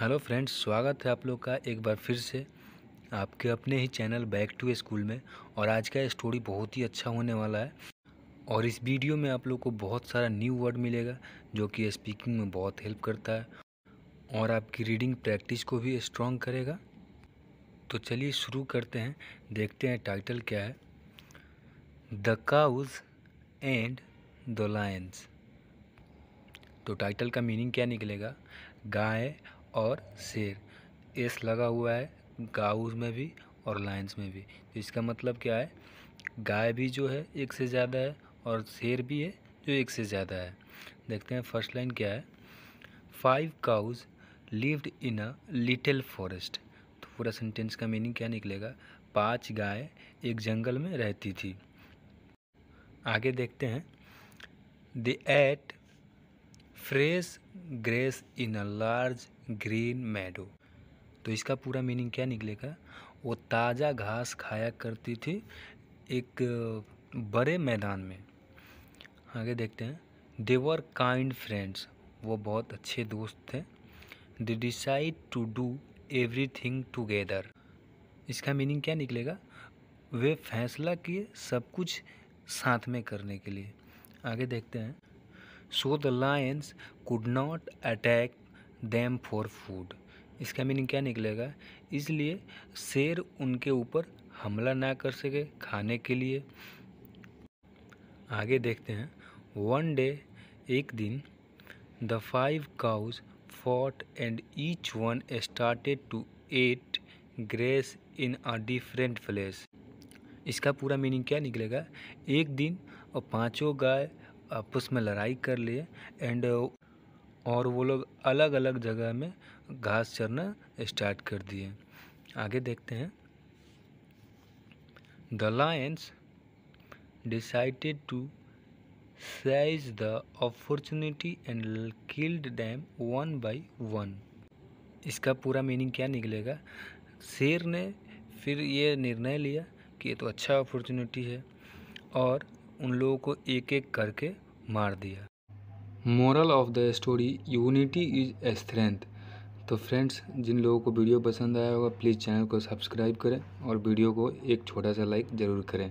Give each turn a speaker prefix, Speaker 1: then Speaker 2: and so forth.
Speaker 1: hello friends स्वागत है आप लोग का एक बार फिर से आपके अपने ही चैनल बैक टू स्कूल में और आज का स्टोरी बहुत ही अच्छा होने वाला है और इस वीडियो में आप लोग को बहुत सारा न्यू वर्ड मिलेगा जो कि स्पीकिंग में बहुत हेल्प करता है और आपकी रीडिंग प्रैक्टिस को भी स्ट्रॉन्ग करेगा तो चलिए शुरू करते हैं देखते हैं टाइटल क्या है the cows and the lions तो टाइटल का मीनिंग क्या निकलेगा गाय और शेर एस लगा हुआ है गाउज में भी और लाइन्स में भी तो इसका मतलब क्या है गाय भी जो है एक से ज़्यादा है और शेर भी है जो एक से ज़्यादा है देखते हैं फर्स्ट लाइन क्या है five cows lived in a little forest तो पूरा सेंटेंस का मीनिंग क्या निकलेगा पांच गाय एक जंगल में रहती थी आगे देखते हैं they ate fresh grass in a large green meadow तो इसका पूरा मीनिंग क्या निकलेगा वो ताज़ा घास खाया करती थी एक बड़े मैदान में आगे देखते हैं देवर काइंड फ्रेंड्स वो बहुत अच्छे दोस्त थे they decide to do everything together इसका मीनिंग क्या निकलेगा वे फैसला किए सब कुछ साथ में करने के लिए आगे देखते हैं so the lions could not attack them for food इसका मीनिंग क्या निकलेगा इसलिए शेर उनके ऊपर हमला ना कर सके खाने के लिए आगे देखते हैं वन डे एक दिन the five cows fought and each one started to eat grass in a different place इसका पूरा मीनिंग क्या निकलेगा एक दिन और पांचों गाय आपस में लड़ाई कर लिए एंड और वो लोग अलग अलग जगह में घास चरना स्टार्ट कर दिए आगे देखते हैं the lions decided to seize the opportunity and killed them one by one इसका पूरा मीनिंग क्या निकलेगा शेर ने फिर ये निर्णय लिया कि ये तो अच्छा अपॉर्चुनिटी है और उन लोगों को एक एक करके मार दिया moral of the story unity is a strength तो फ्रेंड्स जिन लोगों को वीडियो पसंद आया होगा प्लीज़ चैनल को सब्सक्राइब करें और वीडियो को एक छोटा सा लाइक ज़रूर करें